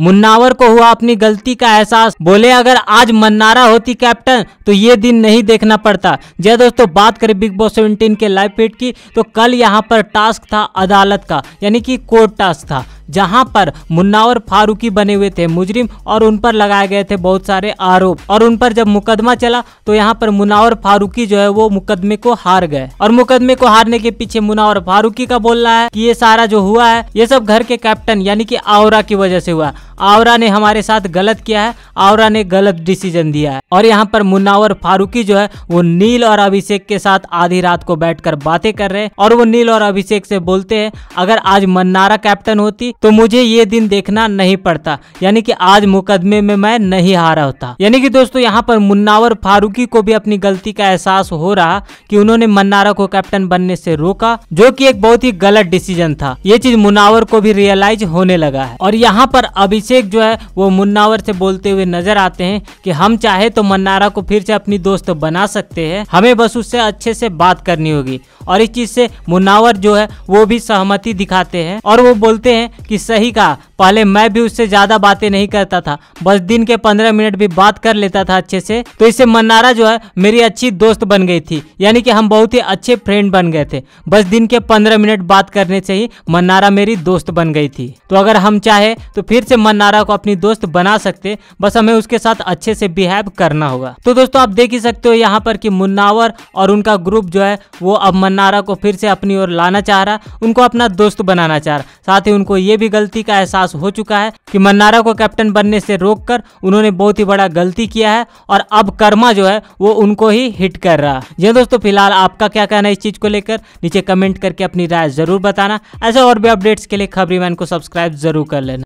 मुन्नावर को हुआ अपनी गलती का एहसास बोले अगर आज मन्नारा होती कैप्टन तो ये दिन नहीं देखना पड़ता जय दोस्तों बात करें बिग बॉस सेवेंटीन के लाइव फीड की तो कल यहाँ पर टास्क था अदालत का यानी कि कोर्ट टास्क था जहां पर मुन्ना और फारूकी बने हुए थे मुजरिम और उन पर लगाए गए थे बहुत सारे आरोप और उन पर जब मुकदमा चला तो यहाँ पर मुन्ना और फारूकी जो है वो मुकदमे को हार गए और मुकदमे को हारने के पीछे मुन्ना और फारूकी का बोलना है कि ये सारा जो हुआ है ये सब घर के कैप्टन यानी कि आवरा की वजह से हुआ आवरा ने हमारे साथ गलत किया है आवरा ने गलत डिसीजन दिया है और यहाँ पर मुन्ना और फारूकी जो है वो नील और अभिषेक के साथ आधी रात को बैठकर बातें कर रहे हैं और वो नील और अभिषेक से बोलते हैं अगर आज मन्नारा कैप्टन होती तो मुझे ये दिन देखना नहीं पड़ता यानी कि आज मुकदमे में मैं नहीं हारा होता यानी कि दोस्तों यहाँ पर मुन्नावर फारूकी को भी अपनी गलती का एहसास हो रहा कि उन्होंने मन्नारा को कैप्टन बनने से रोका जो कि एक बहुत ही गलत डिसीजन था ये चीज मुन्नावर को भी रियलाइज होने लगा है और यहाँ पर अभिषेक जो है वो मुन्नावर से बोलते हुए नजर आते हैं कि हम चाहे तो मन्नारा को फिर से अपनी दोस्त बना सकते हैं हमें बस उससे अच्छे से बात करनी होगी और इस चीज से मुन्नावर जो है वो भी सहमति दिखाते हैं और वो बोलते हैं कि सही कहा पहले मैं भी उससे ज़्यादा बातें नहीं करता था बस दिन के पंद्रह मिनट भी बात कर लेता था अच्छे से तो इससे मन्नारा जो है मेरी अच्छी दोस्त बन गई थी यानी कि हम बहुत ही अच्छे फ्रेंड बन गए थे बस दिन के पंद्रह मिनट बात करने से ही मन्नारा मेरी दोस्त बन गई थी तो अगर हम चाहे तो फिर से मन्नारा को अपनी दोस्त बना सकते बस हमें उसके साथ अच्छे से बिहेव करना होगा तो दोस्तों आप देख ही सकते हो यहाँ पर कि मुन्नावर और उनका ग्रुप जो है वो अब मन्नारा को फिर से अपनी ओर लाना चाह रहा उनको अपना दोस्त बनाना चाह रहा साथ ही उनको ये भी गलती का एहसास हो चुका है कि मन्नारा को कैप्टन बनने से रोककर उन्होंने बहुत ही बड़ा गलती किया है और अब कर्मा जो है वो उनको ही हिट कर रहा है दोस्तों फिलहाल आपका क्या कहना है इस चीज को लेकर नीचे कमेंट करके अपनी राय जरूर बताना ऐसे और भी अपडेट्स के लिए खबरी मैन को सब्सक्राइब जरूर कर लेना